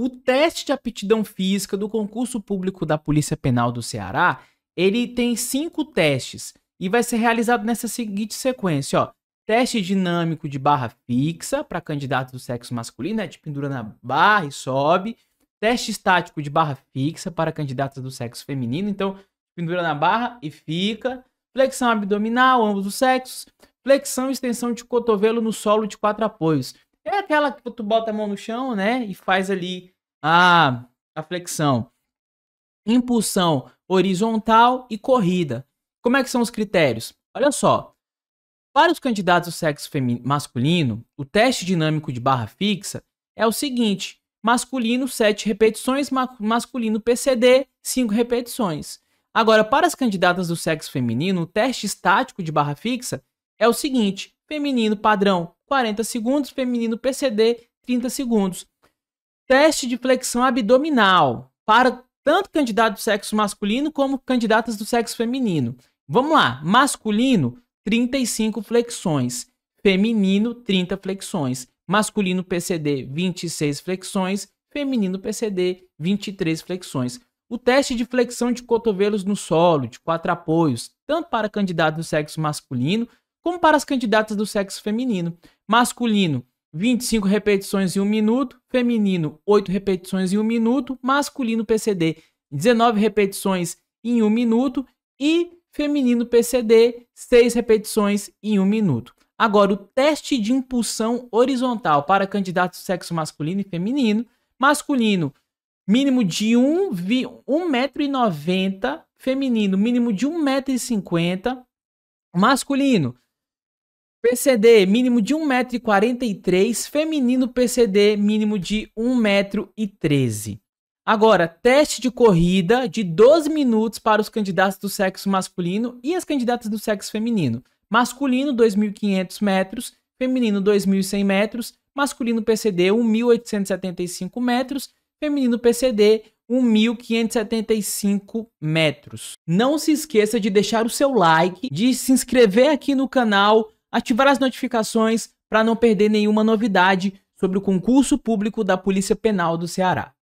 O teste de aptidão física do concurso público da Polícia Penal do Ceará, ele tem cinco testes e vai ser realizado nessa seguinte sequência, ó. Teste dinâmico de barra fixa para candidato do sexo masculino, né? Te pendura na barra e sobe. Teste estático de barra fixa para candidatas do sexo feminino, então pendura na barra e fica. Flexão abdominal, ambos os sexos. Flexão e extensão de cotovelo no solo de quatro apoios. É aquela que tu bota a mão no chão, né? E faz ali a, a flexão. Impulsão horizontal e corrida. Como é que são os critérios? Olha só. Para os candidatos do sexo masculino, o teste dinâmico de barra fixa é o seguinte: masculino 7 repetições, ma masculino PCD 5 repetições. Agora, para as candidatas do sexo feminino, o teste estático de barra fixa é o seguinte: feminino padrão 40 segundos, feminino PCD, 30 segundos. Teste de flexão abdominal para tanto candidatos do sexo masculino como candidatas do sexo feminino. Vamos lá, masculino, 35 flexões, feminino, 30 flexões, masculino PCD, 26 flexões, feminino PCD, 23 flexões. O teste de flexão de cotovelos no solo, de quatro apoios, tanto para candidatos do sexo masculino como para as candidatas do sexo feminino. Masculino, 25 repetições em 1 minuto. Feminino, 8 repetições em 1 minuto. Masculino PCD, 19 repetições em 1 minuto. E feminino PCD, 6 repetições em 1 minuto. Agora, o teste de impulsão horizontal para candidatos do sexo masculino e feminino. Masculino, mínimo de 1,90m. Feminino, mínimo de 1,50m. Masculino, PCD mínimo de 1,43m, feminino PCD mínimo de 1,13m. Agora, teste de corrida de 12 minutos para os candidatos do sexo masculino e as candidatas do sexo feminino. Masculino 2.500 metros, feminino 2.100 metros, masculino PCD 1.875 metros, feminino PCD 1.575 metros. Não se esqueça de deixar o seu like, de se inscrever aqui no canal, ativar as notificações para não perder nenhuma novidade sobre o concurso público da Polícia Penal do Ceará.